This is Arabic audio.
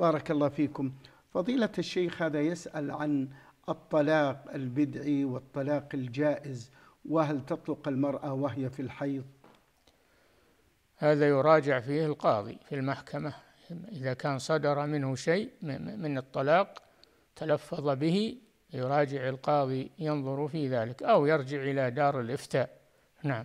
بارك الله فيكم فضيلة الشيخ هذا يسأل عن الطلاق البدعي والطلاق الجائز وهل تطلق المرأة وهي في الحيض هذا يراجع فيه القاضي في المحكمة إذا كان صدر منه شيء من الطلاق تلفظ به يراجع القاضي ينظر في ذلك أو يرجع إلى دار الإفتاء نعم